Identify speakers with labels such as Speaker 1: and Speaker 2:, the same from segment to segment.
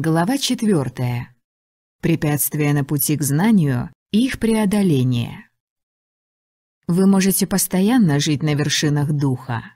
Speaker 1: Глава 4. Препятствия на пути к знанию и их преодоление. Вы можете постоянно жить на вершинах духа.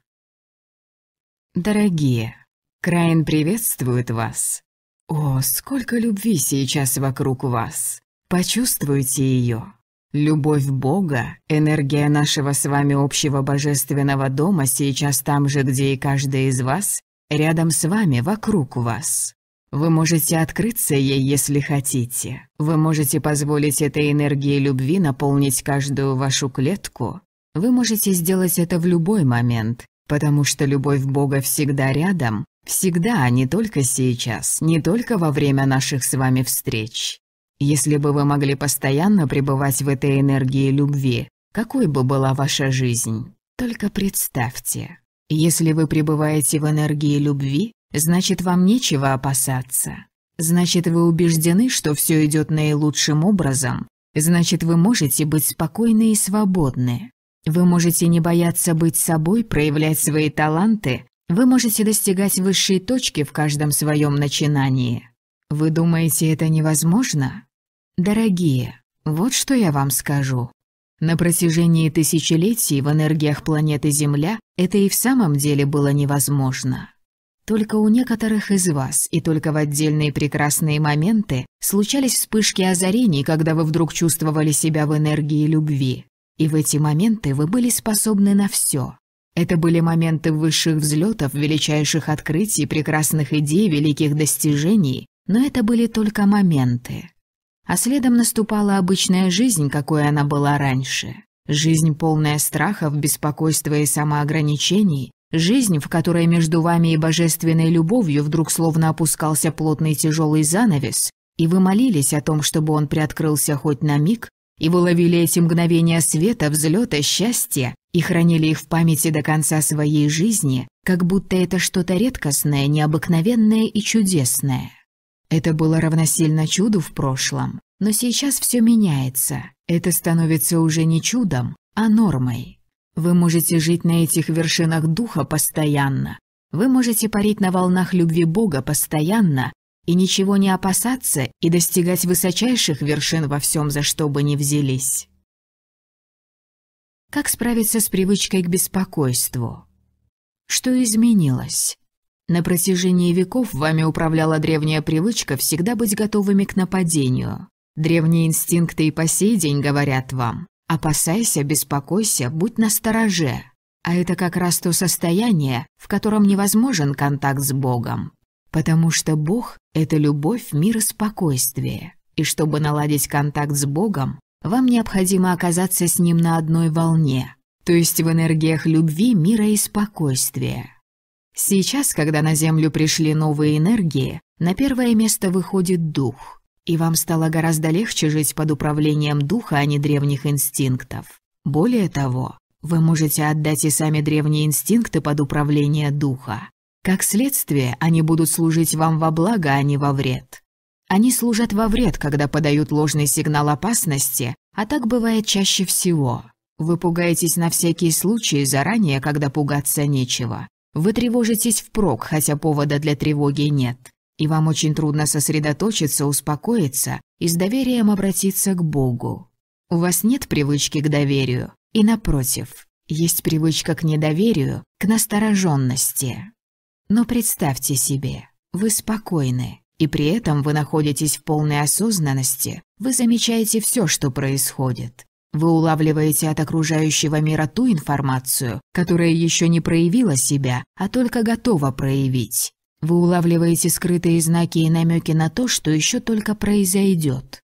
Speaker 1: Дорогие, Краин приветствует вас. О, сколько любви сейчас вокруг вас. Почувствуйте ее. Любовь Бога, энергия нашего с вами общего божественного дома сейчас там же, где и каждый из вас, рядом с вами, вокруг вас. Вы можете открыться ей, если хотите. Вы можете позволить этой энергии любви наполнить каждую вашу клетку. Вы можете сделать это в любой момент, потому что любовь Бога всегда рядом, всегда, а не только сейчас, не только во время наших с вами встреч. Если бы вы могли постоянно пребывать в этой энергии любви, какой бы была ваша жизнь? Только представьте. Если вы пребываете в энергии любви, Значит, вам нечего опасаться. Значит, вы убеждены, что все идет наилучшим образом. Значит, вы можете быть спокойны и свободны. Вы можете не бояться быть собой, проявлять свои таланты. Вы можете достигать высшей точки в каждом своем начинании. Вы думаете, это невозможно? Дорогие, вот что я вам скажу. На протяжении тысячелетий в энергиях планеты Земля это и в самом деле было невозможно. Только у некоторых из вас и только в отдельные прекрасные моменты случались вспышки озарений, когда вы вдруг чувствовали себя в энергии любви. И в эти моменты вы были способны на все. Это были моменты высших взлетов, величайших открытий, прекрасных идей, великих достижений, но это были только моменты. А следом наступала обычная жизнь, какой она была раньше. Жизнь полная страхов, беспокойства и самоограничений, Жизнь, в которой между вами и божественной любовью вдруг словно опускался плотный тяжелый занавес, и вы молились о том, чтобы он приоткрылся хоть на миг, и вы ловили эти мгновения света, взлета, счастья и хранили их в памяти до конца своей жизни, как будто это что-то редкостное, необыкновенное и чудесное. Это было равносильно чуду в прошлом, но сейчас все меняется. Это становится уже не чудом, а нормой. Вы можете жить на этих вершинах духа постоянно. Вы можете парить на волнах любви Бога постоянно и ничего не опасаться и достигать высочайших вершин во всем, за что бы ни взялись. Как справиться с привычкой к беспокойству? Что изменилось? На протяжении веков вами управляла древняя привычка всегда быть готовыми к нападению. Древние инстинкты и по сей день говорят вам, Опасайся, беспокойся, будь настороже. А это как раз то состояние, в котором невозможен контакт с Богом. Потому что Бог – это любовь, мир и спокойствие. И чтобы наладить контакт с Богом, вам необходимо оказаться с Ним на одной волне, то есть в энергиях любви, мира и спокойствия. Сейчас, когда на Землю пришли новые энергии, на первое место выходит Дух – и вам стало гораздо легче жить под управлением духа, а не древних инстинктов. Более того, вы можете отдать и сами древние инстинкты под управление духа. Как следствие, они будут служить вам во благо, а не во вред. Они служат во вред, когда подают ложный сигнал опасности, а так бывает чаще всего. Вы пугаетесь на всякий случай заранее, когда пугаться нечего. Вы тревожитесь впрок, хотя повода для тревоги нет. И вам очень трудно сосредоточиться, успокоиться и с доверием обратиться к Богу. У вас нет привычки к доверию, и напротив, есть привычка к недоверию, к настороженности. Но представьте себе, вы спокойны, и при этом вы находитесь в полной осознанности, вы замечаете все, что происходит. Вы улавливаете от окружающего мира ту информацию, которая еще не проявила себя, а только готова проявить. Вы улавливаете скрытые знаки и намеки на то, что еще только произойдет.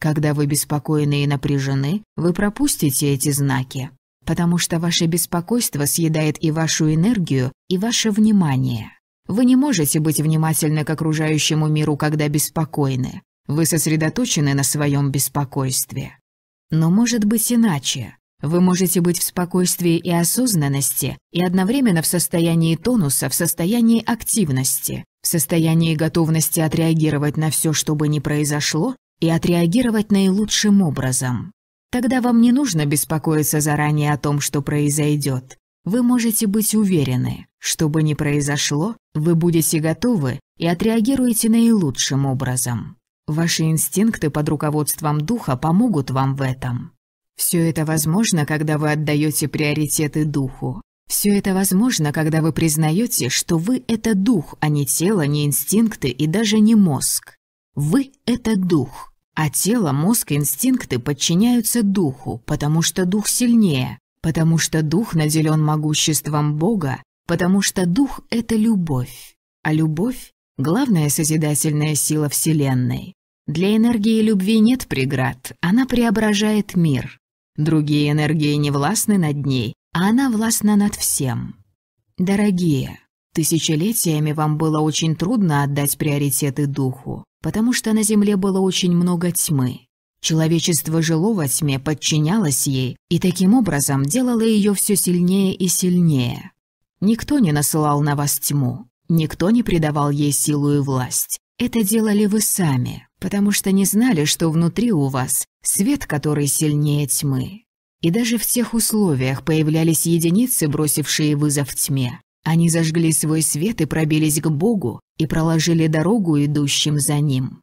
Speaker 1: Когда вы беспокойны и напряжены, вы пропустите эти знаки, потому что ваше беспокойство съедает и вашу энергию, и ваше внимание. Вы не можете быть внимательны к окружающему миру, когда беспокойны. Вы сосредоточены на своем беспокойстве. Но может быть иначе. Вы можете быть в спокойствии и осознанности, и одновременно в состоянии тонуса, в состоянии активности, в состоянии готовности отреагировать на все, что бы ни произошло, и отреагировать наилучшим образом. Тогда вам не нужно беспокоиться заранее о том, что произойдет. Вы можете быть уверены, что бы ни произошло, вы будете готовы и отреагируете наилучшим образом. Ваши инстинкты под руководством духа помогут вам в этом. Все это возможно, когда вы отдаете приоритеты духу. Все это возможно, когда вы признаете, что вы – это дух, а не тело, не инстинкты и даже не мозг. Вы – это дух. А тело, мозг, инстинкты подчиняются духу, потому что дух сильнее, потому что дух наделен могуществом Бога, потому что дух – это любовь. А любовь – главная созидательная сила Вселенной. Для энергии любви нет преград, она преображает мир. Другие энергии не властны над ней, а она властна над всем. Дорогие, тысячелетиями вам было очень трудно отдать приоритеты духу, потому что на Земле было очень много тьмы. Человечество жило во тьме, подчинялось ей, и таким образом делало ее все сильнее и сильнее. Никто не насылал на вас тьму, никто не придавал ей силу и власть. Это делали вы сами потому что не знали, что внутри у вас свет, который сильнее тьмы. И даже в тех условиях появлялись единицы, бросившие вызов тьме. Они зажгли свой свет и пробились к Богу, и проложили дорогу идущим за ним.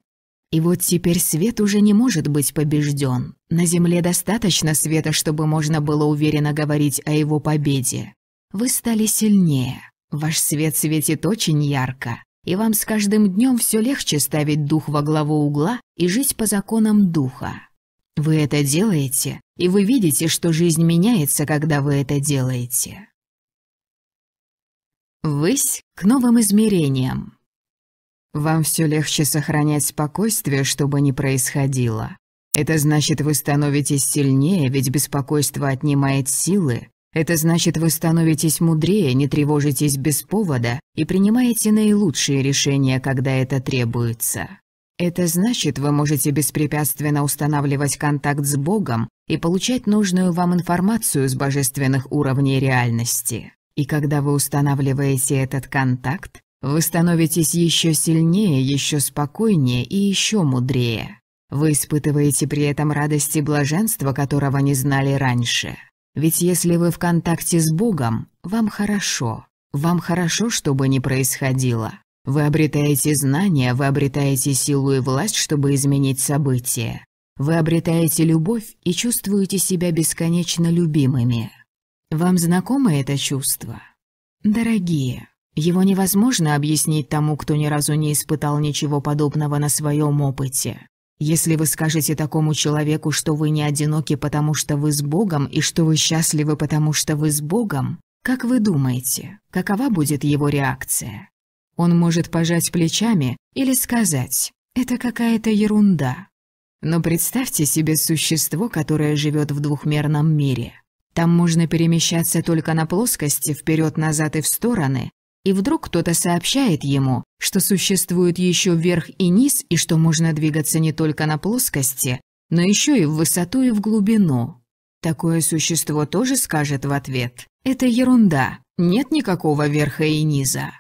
Speaker 1: И вот теперь свет уже не может быть побежден. На Земле достаточно света, чтобы можно было уверенно говорить о его победе. Вы стали сильнее. Ваш свет светит очень ярко и вам с каждым днем все легче ставить дух во главу угла и жить по законам духа. Вы это делаете, и вы видите, что жизнь меняется, когда вы это делаете. Высь к новым измерениям. Вам все легче сохранять спокойствие, что бы ни происходило. Это значит, вы становитесь сильнее, ведь беспокойство отнимает силы, это значит, вы становитесь мудрее, не тревожитесь без повода и принимаете наилучшие решения, когда это требуется. Это значит, вы можете беспрепятственно устанавливать контакт с Богом и получать нужную вам информацию с божественных уровней реальности. И когда вы устанавливаете этот контакт, вы становитесь еще сильнее, еще спокойнее и еще мудрее. Вы испытываете при этом радость и блаженство, которого не знали раньше. Ведь если вы в контакте с Богом, вам хорошо. Вам хорошо, что бы ни происходило. Вы обретаете знания, вы обретаете силу и власть, чтобы изменить события. Вы обретаете любовь и чувствуете себя бесконечно любимыми. Вам знакомо это чувство? Дорогие, его невозможно объяснить тому, кто ни разу не испытал ничего подобного на своем опыте. Если вы скажете такому человеку, что вы не одиноки, потому что вы с Богом, и что вы счастливы, потому что вы с Богом, как вы думаете, какова будет его реакция? Он может пожать плечами или сказать «это какая-то ерунда». Но представьте себе существо, которое живет в двухмерном мире. Там можно перемещаться только на плоскости, вперед, назад и в стороны, и вдруг кто-то сообщает ему, что существует еще верх и низ, и что можно двигаться не только на плоскости, но еще и в высоту и в глубину. Такое существо тоже скажет в ответ «Это ерунда, нет никакого верха и низа».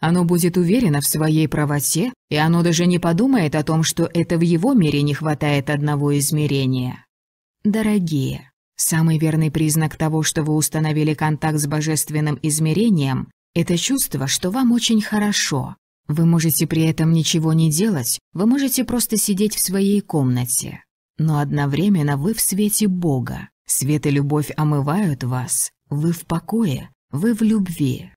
Speaker 1: Оно будет уверено в своей правоте, и оно даже не подумает о том, что это в его мире не хватает одного измерения. Дорогие, самый верный признак того, что вы установили контакт с божественным измерением, это чувство, что вам очень хорошо. Вы можете при этом ничего не делать, вы можете просто сидеть в своей комнате. Но одновременно вы в свете Бога. Свет и любовь омывают вас. Вы в покое, вы в любви.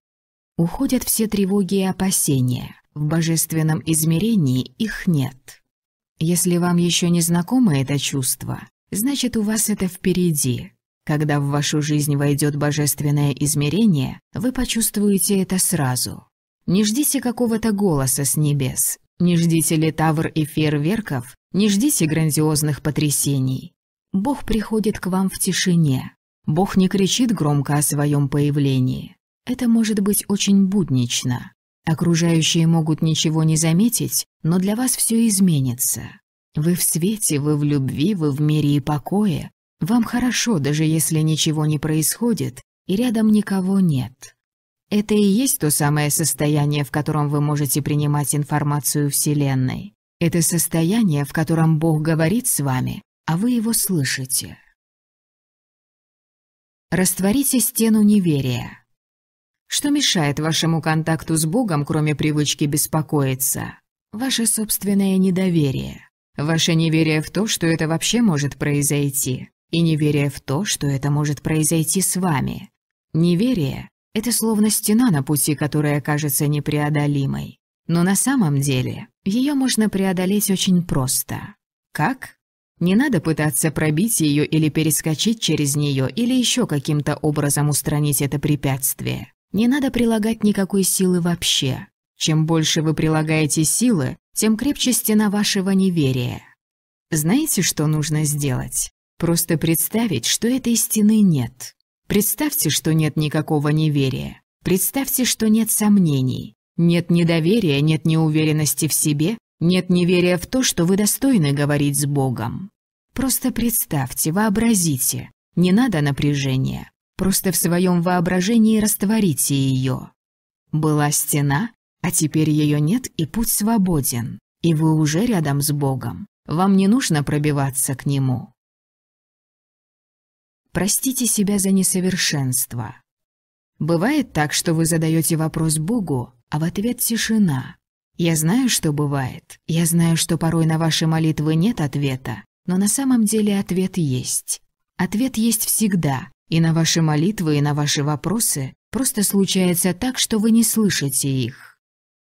Speaker 1: Уходят все тревоги и опасения. В божественном измерении их нет. Если вам еще не знакомо это чувство, значит у вас это впереди. Когда в вашу жизнь войдет божественное измерение, вы почувствуете это сразу. Не ждите какого-то голоса с небес, не ждите летавр и фейерверков, не ждите грандиозных потрясений. Бог приходит к вам в тишине. Бог не кричит громко о своем появлении. Это может быть очень буднично. Окружающие могут ничего не заметить, но для вас все изменится. Вы в свете, вы в любви, вы в мире и покое, вам хорошо, даже если ничего не происходит и рядом никого нет. Это и есть то самое состояние, в котором вы можете принимать информацию Вселенной. Это состояние, в котором Бог говорит с вами, а вы его слышите. Растворите стену неверия. Что мешает вашему контакту с Богом, кроме привычки беспокоиться? Ваше собственное недоверие. Ваше неверие в то, что это вообще может произойти и неверие в то, что это может произойти с вами. Неверие – это словно стена на пути, которая кажется непреодолимой. Но на самом деле ее можно преодолеть очень просто. Как? Не надо пытаться пробить ее или перескочить через нее, или еще каким-то образом устранить это препятствие. Не надо прилагать никакой силы вообще. Чем больше вы прилагаете силы, тем крепче стена вашего неверия. Знаете, что нужно сделать? Просто представить, что этой стены нет. Представьте, что нет никакого неверия. Представьте, что нет сомнений. Нет недоверия, нет неуверенности в себе, нет неверия в то, что вы достойны говорить с Богом. Просто представьте, вообразите. Не надо напряжения. Просто в своем воображении растворите ее. Была стена, а теперь ее нет и путь свободен. И вы уже рядом с Богом. Вам не нужно пробиваться к нему. Простите себя за несовершенство. Бывает так, что вы задаете вопрос Богу, а в ответ тишина. Я знаю, что бывает. Я знаю, что порой на ваши молитвы нет ответа, но на самом деле ответ есть. Ответ есть всегда, и на ваши молитвы, и на ваши вопросы просто случается так, что вы не слышите их.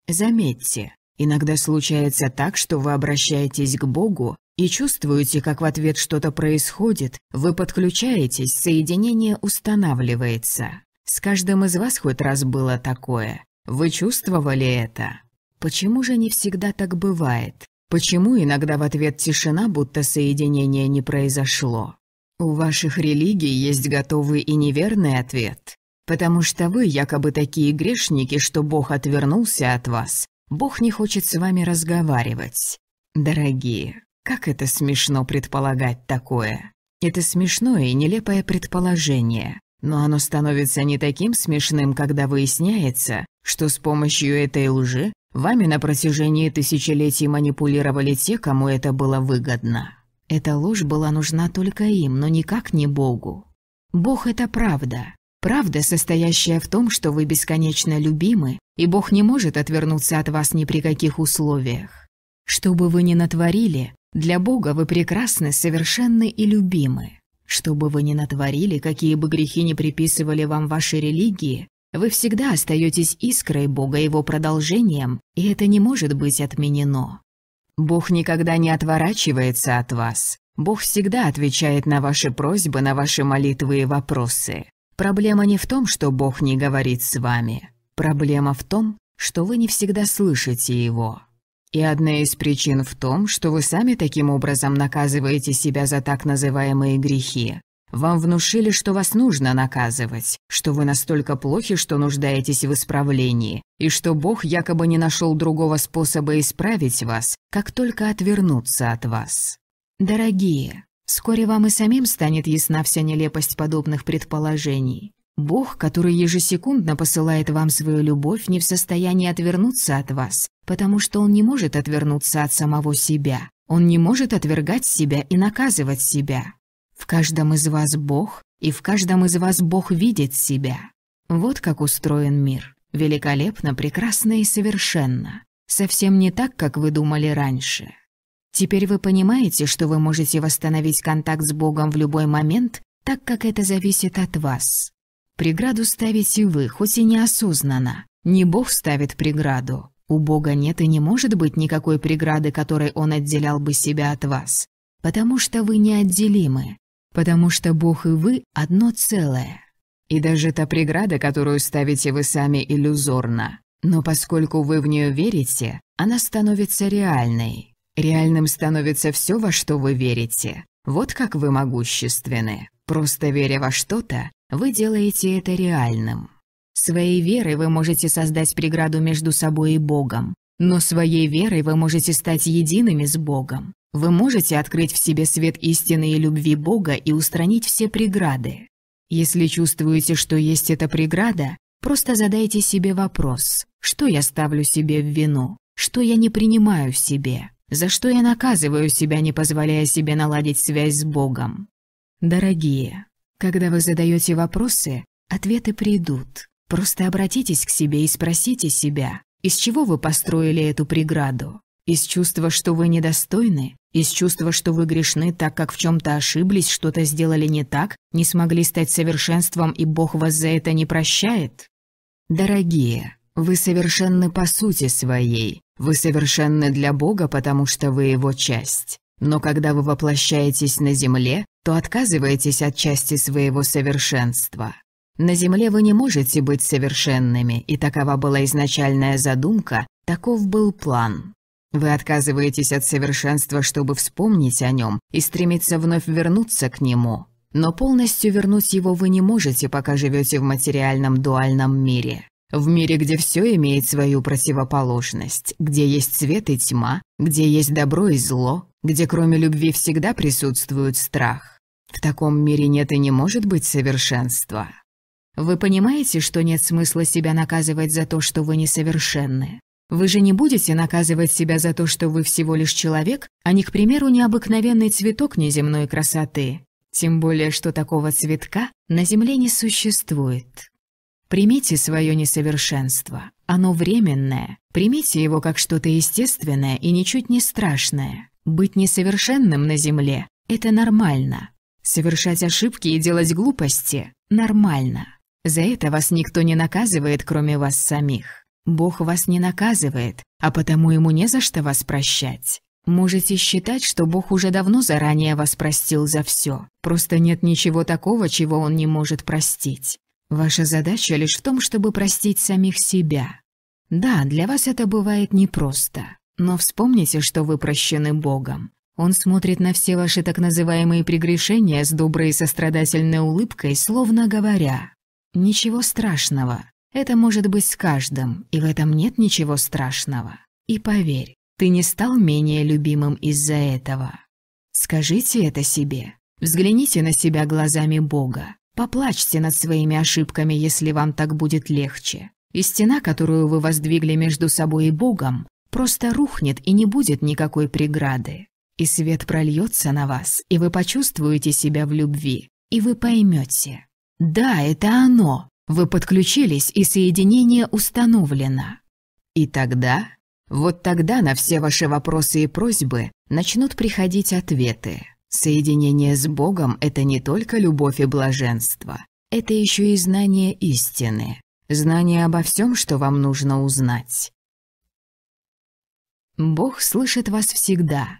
Speaker 1: Заметьте, Иногда случается так, что вы обращаетесь к Богу и чувствуете, как в ответ что-то происходит, вы подключаетесь, соединение устанавливается. С каждым из вас хоть раз было такое. Вы чувствовали это? Почему же не всегда так бывает? Почему иногда в ответ тишина, будто соединение не произошло? У ваших религий есть готовый и неверный ответ. Потому что вы якобы такие грешники, что Бог отвернулся от вас, Бог не хочет с вами разговаривать. Дорогие, как это смешно предполагать такое. Это смешное и нелепое предположение, но оно становится не таким смешным, когда выясняется, что с помощью этой лжи вами на протяжении тысячелетий манипулировали те, кому это было выгодно. Эта ложь была нужна только им, но никак не Богу. Бог – это правда. Правда, состоящая в том, что вы бесконечно любимы, и Бог не может отвернуться от вас ни при каких условиях. Что бы вы ни натворили, для Бога вы прекрасны, совершенны и любимы. Что бы вы ни натворили, какие бы грехи ни приписывали вам вашей религии, вы всегда остаетесь искрой Бога, его продолжением, и это не может быть отменено. Бог никогда не отворачивается от вас. Бог всегда отвечает на ваши просьбы, на ваши молитвы и вопросы. Проблема не в том, что Бог не говорит с вами. Проблема в том, что вы не всегда слышите Его. И одна из причин в том, что вы сами таким образом наказываете себя за так называемые грехи. Вам внушили, что вас нужно наказывать, что вы настолько плохи, что нуждаетесь в исправлении, и что Бог якобы не нашел другого способа исправить вас, как только отвернуться от вас. Дорогие, Вскоре вам и самим станет ясна вся нелепость подобных предположений. Бог, который ежесекундно посылает вам свою любовь, не в состоянии отвернуться от вас, потому что он не может отвернуться от самого себя. Он не может отвергать себя и наказывать себя. В каждом из вас Бог, и в каждом из вас Бог видит себя. Вот как устроен мир. Великолепно, прекрасно и совершенно. Совсем не так, как вы думали раньше. Теперь вы понимаете, что вы можете восстановить контакт с Богом в любой момент, так как это зависит от вас. Преграду ставите вы, хоть и неосознанно. Не Бог ставит преграду. У Бога нет и не может быть никакой преграды, которой Он отделял бы себя от вас. Потому что вы неотделимы. Потому что Бог и вы – одно целое. И даже та преграда, которую ставите вы сами, иллюзорна. Но поскольку вы в нее верите, она становится реальной. Реальным становится все, во что вы верите. Вот как вы могущественны. Просто веря во что-то, вы делаете это реальным. Своей верой вы можете создать преграду между собой и Богом, но своей верой вы можете стать едиными с Богом. Вы можете открыть в себе свет истины и любви Бога и устранить все преграды. Если чувствуете, что есть эта преграда, просто задайте себе вопрос, что я ставлю себе в вину, что я не принимаю в себе. За что я наказываю себя, не позволяя себе наладить связь с Богом? Дорогие, когда вы задаете вопросы, ответы придут. Просто обратитесь к себе и спросите себя, из чего вы построили эту преграду? Из чувства, что вы недостойны? Из чувства, что вы грешны, так как в чем-то ошиблись, что-то сделали не так, не смогли стать совершенством и Бог вас за это не прощает? Дорогие, вы совершенны по сути своей. Вы совершенны для Бога, потому что вы его часть. Но когда вы воплощаетесь на земле, то отказываетесь от части своего совершенства. На земле вы не можете быть совершенными, и такова была изначальная задумка, таков был план. Вы отказываетесь от совершенства, чтобы вспомнить о нем и стремиться вновь вернуться к нему. Но полностью вернуть его вы не можете, пока живете в материальном дуальном мире. В мире, где все имеет свою противоположность, где есть свет и тьма, где есть добро и зло, где кроме любви всегда присутствует страх. В таком мире нет и не может быть совершенства. Вы понимаете, что нет смысла себя наказывать за то, что вы несовершенны? Вы же не будете наказывать себя за то, что вы всего лишь человек, а не, к примеру, необыкновенный цветок неземной красоты. Тем более, что такого цветка на Земле не существует. Примите свое несовершенство. Оно временное. Примите его как что-то естественное и ничуть не страшное. Быть несовершенным на Земле – это нормально. Совершать ошибки и делать глупости – нормально. За это вас никто не наказывает, кроме вас самих. Бог вас не наказывает, а потому ему не за что вас прощать. Можете считать, что Бог уже давно заранее вас простил за все. Просто нет ничего такого, чего он не может простить. Ваша задача лишь в том, чтобы простить самих себя. Да, для вас это бывает непросто, но вспомните, что вы прощены Богом. Он смотрит на все ваши так называемые прегрешения с доброй и сострадательной улыбкой, словно говоря «Ничего страшного, это может быть с каждым, и в этом нет ничего страшного. И поверь, ты не стал менее любимым из-за этого». Скажите это себе. Взгляните на себя глазами Бога. Поплачьте над своими ошибками, если вам так будет легче. И стена, которую вы воздвигли между собой и Богом, просто рухнет и не будет никакой преграды. И свет прольется на вас, и вы почувствуете себя в любви, и вы поймете. Да, это оно. Вы подключились, и соединение установлено. И тогда, вот тогда на все ваши вопросы и просьбы начнут приходить ответы. Соединение с Богом – это не только любовь и блаженство. Это еще и знание истины. Знание обо всем, что вам нужно узнать. Бог слышит вас всегда.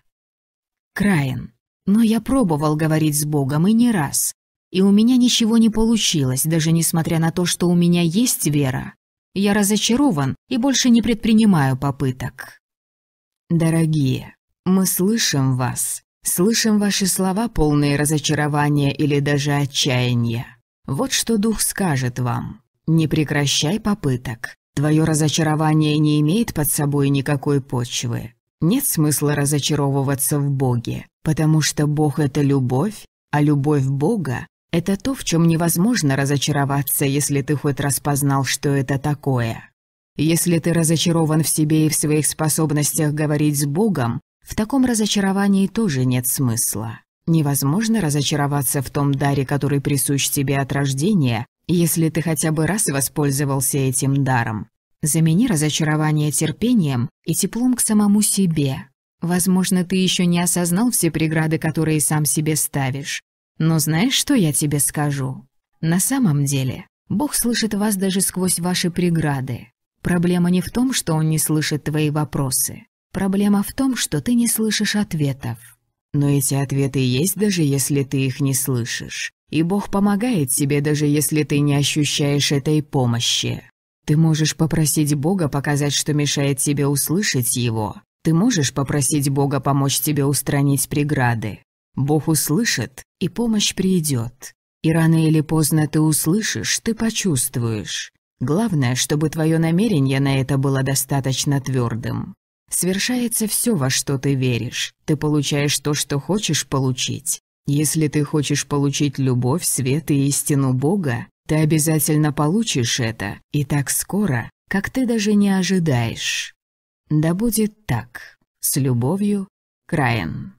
Speaker 1: Краин. Но я пробовал говорить с Богом и не раз. И у меня ничего не получилось, даже несмотря на то, что у меня есть вера. Я разочарован и больше не предпринимаю попыток. Дорогие, мы слышим вас. Слышим ваши слова, полные разочарования или даже отчаяния. Вот что дух скажет вам. Не прекращай попыток. Твое разочарование не имеет под собой никакой почвы. Нет смысла разочаровываться в Боге, потому что Бог – это любовь, а любовь Бога – это то, в чем невозможно разочароваться, если ты хоть распознал, что это такое. Если ты разочарован в себе и в своих способностях говорить с Богом, в таком разочаровании тоже нет смысла. Невозможно разочароваться в том даре, который присущ тебе от рождения, если ты хотя бы раз воспользовался этим даром. Замени разочарование терпением и теплом к самому себе. Возможно, ты еще не осознал все преграды, которые сам себе ставишь. Но знаешь, что я тебе скажу? На самом деле, Бог слышит вас даже сквозь ваши преграды. Проблема не в том, что Он не слышит твои вопросы. Проблема в том, что ты не слышишь ответов. Но эти ответы есть, даже если ты их не слышишь. И Бог помогает тебе, даже если ты не ощущаешь этой помощи. Ты можешь попросить Бога показать, что мешает тебе услышать Его. Ты можешь попросить Бога помочь тебе устранить преграды. Бог услышит, и помощь придет. И рано или поздно ты услышишь, ты почувствуешь. Главное, чтобы твое намерение на это было достаточно твердым. Свершается все, во что ты веришь. Ты получаешь то, что хочешь получить. Если ты хочешь получить любовь, свет и истину Бога, ты обязательно получишь это, и так скоро, как ты даже не ожидаешь. Да будет так. С любовью, Краин.